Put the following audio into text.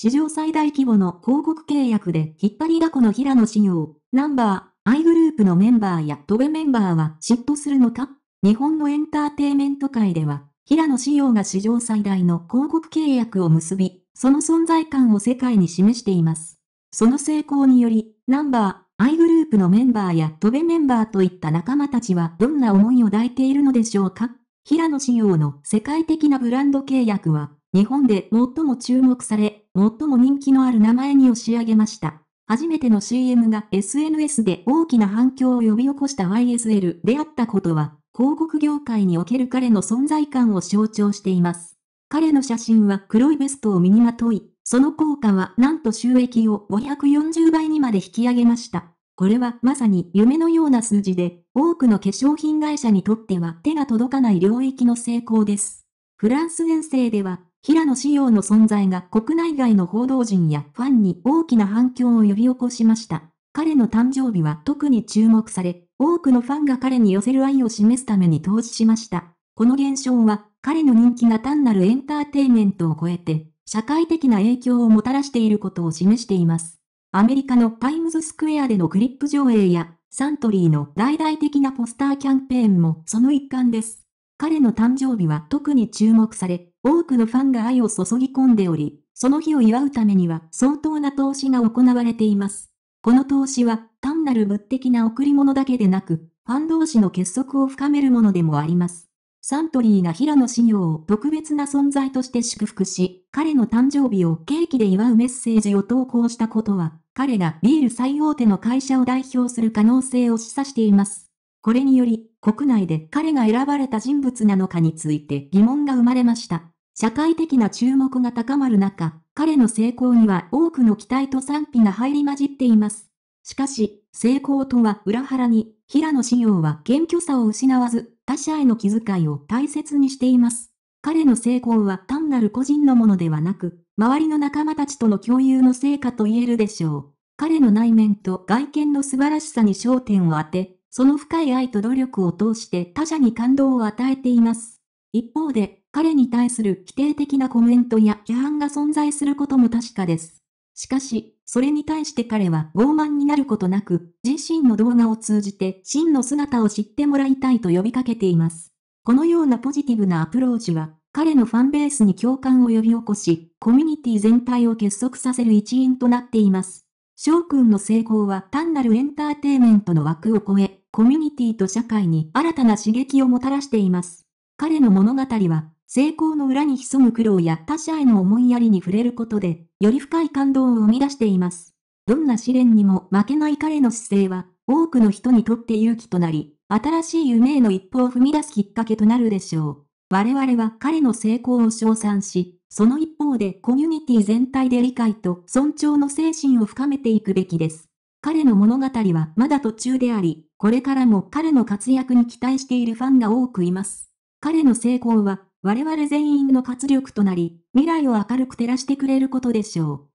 史上最大規模の広告契約で引っ張りだこの平野紫耀、ナンバー、アイグループのメンバーやトベメンバーは嫉妬するのか日本のエンターテイメント界では、平野紫耀が史上最大の広告契約を結び、その存在感を世界に示しています。その成功により、ナンバー、アイグループのメンバーやトベメンバーといった仲間たちはどんな思いを抱いているのでしょうか平野紫耀の世界的なブランド契約は日本で最も注目され、最も人気のある名前に押し上げました。初めての CM が SNS で大きな反響を呼び起こした YSL であったことは、広告業界における彼の存在感を象徴しています。彼の写真は黒いベストを身にまとい、その効果はなんと収益を540倍にまで引き上げました。これはまさに夢のような数字で、多くの化粧品会社にとっては手が届かない領域の成功です。フランス遠征では平野紫耀の存在が国内外の報道陣やファンに大きな反響を呼び起こしました。彼の誕生日は特に注目され、多くのファンが彼に寄せる愛を示すために投資しました。この現象は、彼の人気が単なるエンターテイメントを超えて、社会的な影響をもたらしていることを示しています。アメリカのタイムズスクエアでのクリップ上映や、サントリーの大々的なポスターキャンペーンもその一環です。彼の誕生日は特に注目され、多くのファンが愛を注ぎ込んでおり、その日を祝うためには相当な投資が行われています。この投資は単なる物的な贈り物だけでなく、ファン同士の結束を深めるものでもあります。サントリーが平野紫耀を特別な存在として祝福し、彼の誕生日をケーキで祝うメッセージを投稿したことは、彼がビール最大手の会社を代表する可能性を示唆しています。これにより、国内で彼が選ばれた人物なのかについて疑問が生まれました。社会的な注目が高まる中、彼の成功には多くの期待と賛否が入り混じっています。しかし、成功とは裏腹に、平野紫耀は謙虚さを失わず、他者への気遣いを大切にしています。彼の成功は単なる個人のものではなく、周りの仲間たちとの共有の成果と言えるでしょう。彼の内面と外見の素晴らしさに焦点を当て、その深い愛と努力を通して他者に感動を与えています。一方で、彼に対する否定的なコメントや批判が存在することも確かです。しかし、それに対して彼は傲慢になることなく、自身の動画を通じて真の姿を知ってもらいたいと呼びかけています。このようなポジティブなアプローチは、彼のファンベースに共感を呼び起こし、コミュニティ全体を結束させる一因となっています。翔くんの成功は単なるエンターテイメントの枠を超え、コミュニティと社会に新たな刺激をもたらしています。彼の物語は、成功の裏に潜む苦労や他者への思いやりに触れることで、より深い感動を生み出しています。どんな試練にも負けない彼の姿勢は、多くの人にとって勇気となり、新しい夢への一歩を踏み出すきっかけとなるでしょう。我々は彼の成功を称賛し、その一方でコミュニティ全体で理解と尊重の精神を深めていくべきです。彼の物語はまだ途中であり、これからも彼の活躍に期待しているファンが多くいます。彼の成功は、我々全員の活力となり、未来を明るく照らしてくれることでしょう。